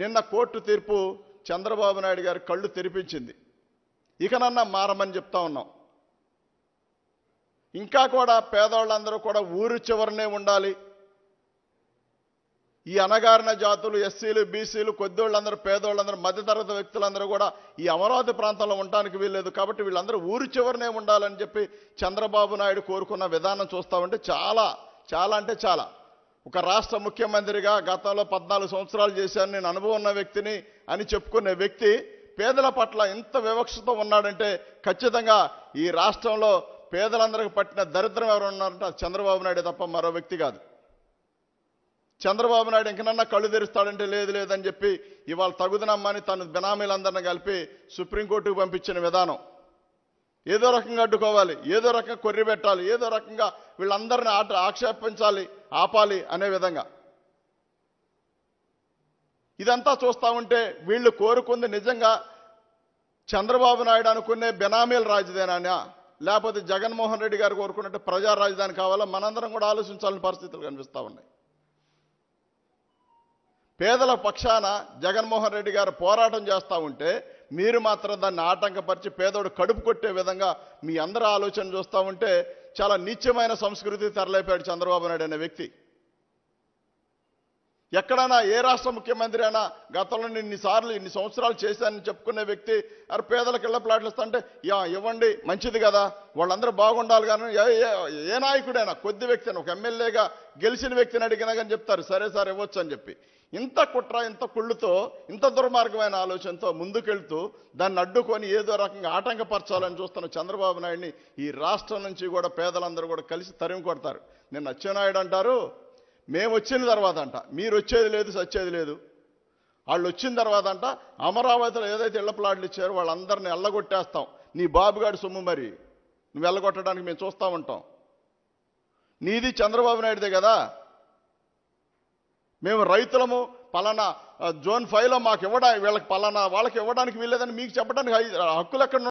నిన్న కోర్టు తీర్పు చంద్రబాబు నాయుడు గారి కళ్ళు తెరిపించింది ఇకనన్నా మారమని చెప్తా ఉన్నాం ఇంకా కూడా పేదవాళ్ళందరూ కూడా ఊరు చివరనే ఉండాలి ఈ అనగారిన జాతులు ఎస్సీలు బీసీలు కొద్దివాళ్ళందరూ పేదవాళ్ళందరూ మధ్యతరగతి వ్యక్తులందరూ కూడా ఈ అమరావతి ప్రాంతంలో ఉండటానికి వీల్లేదు కాబట్టి వీళ్ళందరూ ఊరు చివరనే ఉండాలని చెప్పి చంద్రబాబు నాయుడు కోరుకున్న విధానం చూస్తామంటే చాలా చాలా అంటే చాలా ఒక రాష్ట్ర ముఖ్యమంత్రిగా గతంలో పద్నాలుగు సంవత్సరాలు చేశాను నేను అనుభవం ఉన్న వ్యక్తిని అని చెప్పుకునే వ్యక్తి పేదల పట్ల ఎంత వివక్షతో ఉన్నాడంటే ఖచ్చితంగా ఈ రాష్ట్రంలో పేదలందరికి పట్టిన దరిద్రం ఎవరు ఉన్నారంటే చంద్రబాబు నాయుడు తప్ప మరో వ్యక్తి కాదు చంద్రబాబు నాయుడు ఇంకనన్నా కళ్ళు తెరుస్తాడంటే లేదు లేదని చెప్పి ఇవాళ తగుదనమ్మని తను బినామీలందరిని కలిపి సుప్రీంకోర్టుకు పంపించిన విధానం ఏదో రకంగా అడ్డుకోవాలి ఏదో రకంగా కొర్రి పెట్టాలి ఏదో రకంగా వీళ్ళందరిని ఆట ఆక్షేపించాలి ఆపాలి అనే విధంగా ఇదంతా చూస్తూ ఉంటే వీళ్ళు కోరుకుంది నిజంగా చంద్రబాబు నాయుడు అనుకునే బెనామీల రాజధానినా లేకపోతే జగన్మోహన్ రెడ్డి గారు కోరుకున్నట్టు ప్రజా రాజధాని కావాలా మనందరం కూడా ఆలోచించాలని పరిస్థితులు కనిపిస్తూ ఉన్నాయి పేదల పక్షాన జగన్మోహన్ రెడ్డి గారు పోరాటం చేస్తూ ఉంటే మీరు మాత్రం దాన్ని ఆటంకపరిచి పేదోడు కడుపు కొట్టే విధంగా మీ అందరి ఆలోచన చూస్తూ ఉంటే చాలా నీచమైన సంస్కృతి తెరలేపాడు చంద్రబాబు నాయుడు అనే వ్యక్తి ఎక్కడైనా ఏ రాష్ట్ర ముఖ్యమంత్రి అయినా గతంలో ఇన్నిసార్లు ఇన్ని సంవత్సరాలు చేశానని చెప్పుకునే వ్యక్తి అరే పేదలకు వెళ్ళ ప్లాట్లు ఇస్తాంటే ఇవ్వండి మంచిది కదా వాళ్ళందరూ బాగుండాలి కానీ ఏ నాయకుడైనా కొద్ది వ్యక్తిని ఒక ఎమ్మెల్యేగా గెలిచిన వ్యక్తిని అడిగినా కానీ చెప్తారు సరే సార్ ఇవ్వచ్చు అని చెప్పి ఇంత కుట్ర ఇంత కుళ్ళుతో ఇంత దుర్మార్గమైన ఆలోచనతో ముందుకెళ్తూ దాన్ని అడ్డుకొని ఏదో రకంగా ఆటంకపరచాలని చూస్తున్న చంద్రబాబు నాయుడిని ఈ రాష్ట్రం నుంచి కూడా పేదలందరూ కూడా కలిసి తరిమి కొడతారు నిన్న అచ్చెన్నాయుడు అంటారు మేము వచ్చిన తర్వాత అంట మీరు వచ్చేది లేదు సచ్చేది లేదు వాళ్ళు వచ్చిన తర్వాత అంట అమరావతిలో ఏదైతే ఇళ్ల ప్లాట్లు ఇచ్చారో వాళ్ళందరిని ఎల్లగొట్టేస్తాం నీ బాబుగాడి సొమ్ము మరి నువ్వు వెళ్ళగొట్టడానికి మేము చూస్తూ ఉంటాం నీది చంద్రబాబు నాయుడుదే కదా మేము రైతులము పలానా జోన్ ఫైవ్లో మాకు ఇవ్వడా వీళ్ళకి పలానా వాళ్ళకి ఇవ్వడానికి వీళ్ళేదని మీకు చెప్పడానికి హక్కులు ఎక్కడ